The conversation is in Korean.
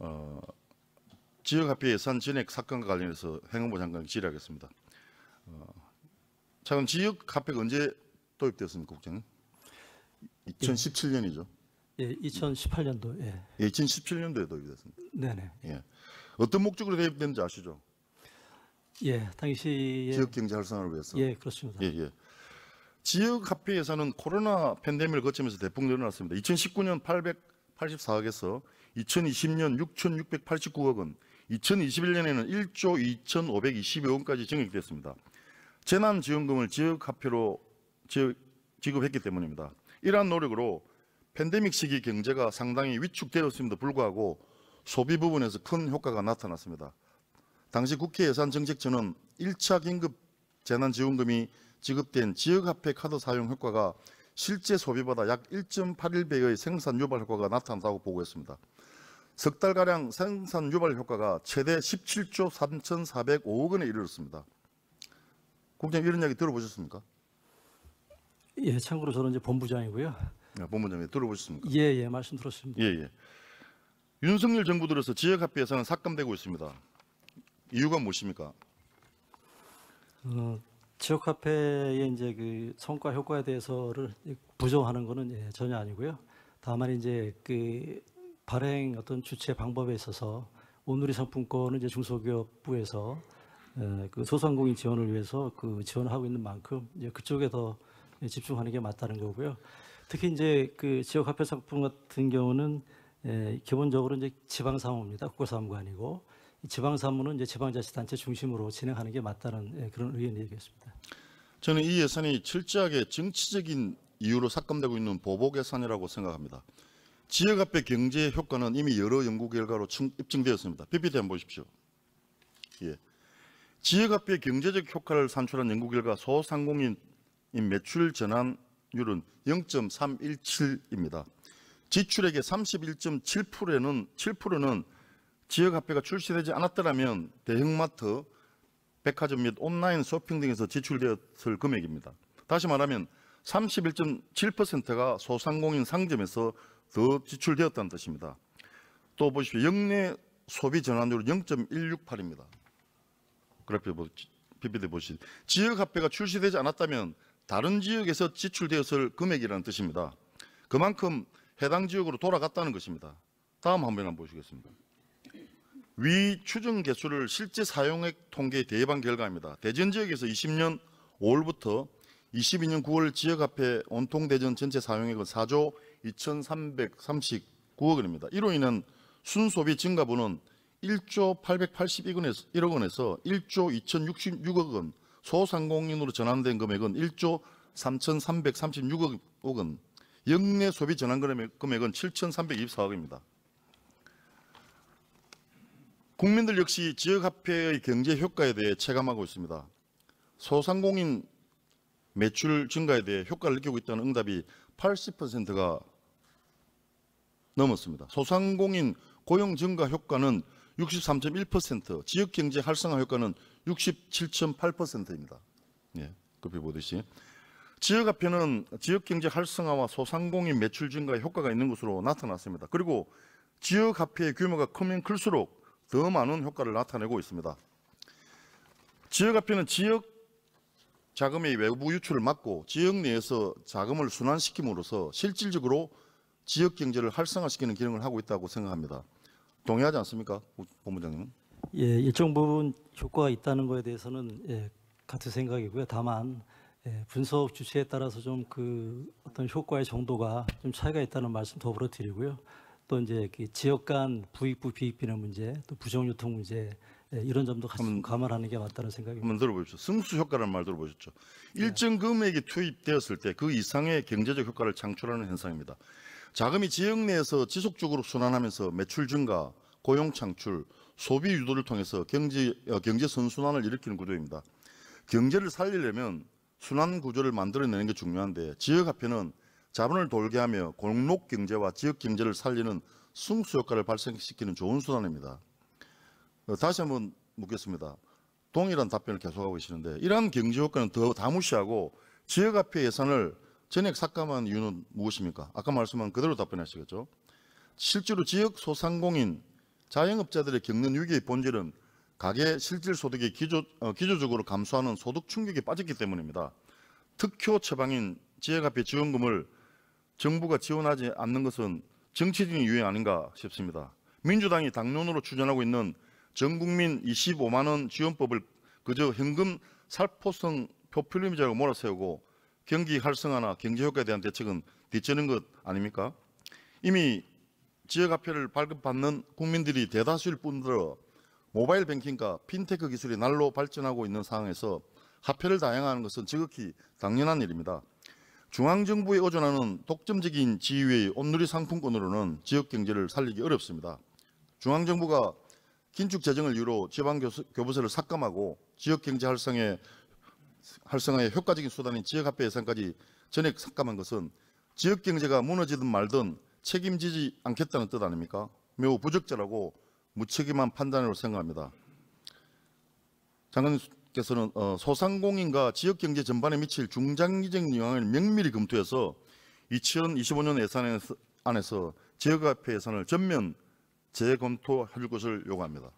어, 지역화폐 예산 전액 사건과 관련해서 행안부 장관이 질의하겠습니다. 어, 자 지역화폐가 언제 도입되었습니까, 국장님? 2017년이죠. 예, 2018년도. 예. 예 2017년도에 예. 예, 도입됐습니다. 네네. 예. 어떤 목적으로 도입된지 아시죠? 예, 당시에 지역 경제 활성화를 위해서. 예, 그렇습니다. 예, 예. 지역 화폐 예산은 코로나 팬데믹을 거치면서 대폭 늘어났습니다. 2019년 884억에서 2020년 6,689억 원, 2021년에는 1조 2,520억 원까지 증액됐습니다. 재난지원금을 지역화폐로 지급했기 때문입니다. 이러한 노력으로 팬데믹 시기 경제가 상당히 위축되었음에도 불구하고 소비 부분에서 큰 효과가 나타났습니다. 당시 국회 예산정책처는 1차 긴급 재난지원금이 지급된 지역화폐 카드 사용 효과가 실제 소비보다 약 1.81배의 생산 유발 효과가 나타난다고 보고했습니다. 석 달가량 생산 유발 효과가 최대 17조 3,405억 원에 이르렀습니다. 국장님 이런 이야기 들어보셨습니까? 예, 참고로 저는 이제 본부장이고요. 예, 본부장님 들어보셨습니까? 예, 예, 말씀 들었습니다. 예, 예. 윤석열 정부 들어서 지역화폐 예산은 삭감되고 있습니다. 이유가 무엇입니까? 어, 지역 화폐의 이제 그 성과 효과에 대해서를 부정하는 것은 예, 전혀 아니고요. 다만 이제 그 발행 어떤 주체 방법에 있어서 온누리 상품권은 이제 중소기업부에서 예, 그 소상공인 지원을 위해서 그 지원하고 있는 만큼 이제 그쪽에 더 집중하는 게 맞다는 거고요. 특히 이제 그 지역 화폐 상품 같은 경우는 예, 기본적으로 이제 지방 사무입니다. 국가 사무가 아니고 지방 사무는 이제 지방자치단체 중심으로 진행하는 게 맞다는 예, 그런 의견이 얘습니다 저는 이 예산이 철저하게 정치적인 이유로 삭감되고 있는 보복 예산이라고 생각합니다. 지역 앞의 경제 효과는 이미 여러 연구 결과로 입증되었습니다. PPT 한번 보십시오. 예. 지역 앞의 경제적 효과를 산출한 연구 결과 소상공인 매출 전환율은 0.317입니다. 지출액의 31.7%는 7%는 지역화폐가 출시되지 않았더라면 대형마트, 백화점 및 온라인 쇼핑 등에서 지출되었을 금액입니다. 다시 말하면 31.7%가 소상공인 상점에서 더 지출되었다는 뜻입니다. 또 보십시오. 영내 소비 전환율 0.168입니다. 그래프 PPT 보시 지역화폐가 출시되지 않았다면 다른 지역에서 지출되었을 금액이라는 뜻입니다. 그만큼 해당 지역으로 돌아갔다는 것입니다. 다음 화면 한번 보시겠습니다. 위 추정 개수를 실제 사용액 통계 대반 결과입니다. 대전 지역에서 20년 5월부터 22년 9월 지역 앞에 온통 대전 전체 사용액은 4조 2,339억 원입니다. 이로 인한 순소비 증가분은 1조 881억 원에서, 1조 2,066억 원, 소상공인으로 전환된 금액은 1조 3,336억 원, 영내 소비 전환 금액은 7,324억입니다. 국민들 역시 지역화폐의 경제 효과에 대해 체감하고 있습니다. 소상공인 매출 증가에 대해 효과를 느끼고 있다는 응답이 80%가 넘었습니다. 소상공인 고용 증가 효과는 63.1%, 지역경제 활성화 효과는 67.8%입니다. 예, 급히 보듯이. 지역화폐는 지역경제 활성화와 소상공인 매출 증가에 효과가 있는 것으로 나타났습니다. 그리고 지역화폐의 규모가 크면 클수록 더 많은 효과를 나타내고 있습니다. 지역화폐는 지역 자금의 외부 유출을 막고 지역 내에서 자금을 순환시킴으로써 실질적으로 지역 경제를 활성화시키는 기능을 하고 있다고 생각합니다. 동의하지 않습니까, 본부장님은? 예, 일정 부분 효과가 있다는 것에 대해서는 예, 같은 생각이고요. 다만 예, 분석 주체에 따라서 좀 그 어떤 효과의 정도가 좀 차이가 있다는 말씀 더불어 드리고요. 또 이제 지역 간 부익부 비익비는 문제, 또 부정유통 문제 예, 이런 점도 같이 감안하는 게 맞다는 생각입니다. 한번 들어보십시오. 승수 효과라는 말 들어보셨죠? 네. 일정 금액이 투입되었을 때 그 이상의 경제적 효과를 창출하는 현상입니다. 자금이 지역 내에서 지속적으로 순환하면서 매출 증가, 고용 창출, 소비 유도를 통해서 경제 어, 경제 선순환을 일으키는 구조입니다. 경제를 살리려면 순환 구조를 만들어내는 게 중요한데 지역 화폐는 자본을 돌게 하며 공록 경제와 지역 경제를 살리는 승수 효과를 발생시키는 좋은 수단입니다. 어, 다시 한번 묻겠습니다. 동일한 답변을 계속하고 계시는데 이러한 경제 효과는 더 다 무시하고 지역화폐 예산을 전액 삭감한 이유는 무엇입니까? 아까 말씀한 그대로 답변하시겠죠. 실제로 지역 소상공인 자영업자들의 겪는 위기의 본질은 가계 실질 소득이 기조, 어, 기조적으로 감소하는 소득 충격에 빠졌기 때문입니다. 특효 처방인 지역화폐 지원금을 정부가 지원하지 않는 것은 정치적인 유행 아닌가 싶습니다. 민주당이 당론으로 추진하고 있는 전국민 25만 원 지원법을 그저 현금 살포성 포퓰리이라고 몰아세우고 경기 활성화나 경제 효과에 대한 대책은 뒤처는 것 아닙니까? 이미 지역화폐를 발급받는 국민들이 대다수일 뿐더러 모바일 뱅킹과 핀테크 기술이 날로 발전하고 있는 상황에서 화폐를 다양화하는 것은 지극히 당연한 일입니다. 중앙정부에 의존하는 독점적인 지위의 온누리 상품권으로는 지역경제를 살리기 어렵습니다. 중앙정부가 긴축 재정을 이유로 지방교부세를 삭감하고 지역경제 활성의, 활성화에 효과적인 수단인 지역화폐 예산까지 전액 삭감한 것은 지역경제가 무너지든 말든 책임지지 않겠다는 뜻 아닙니까? 매우 부적절하고 무책임한 판단으로 생각합니다. 장관 께서는 어, 소상공인과 지역 경제 전반에 미칠 중장기적 영향을 면밀히 검토해서 2025년 예산 안에서 지역화폐 예산을 전면 재검토할 것을 요구합니다.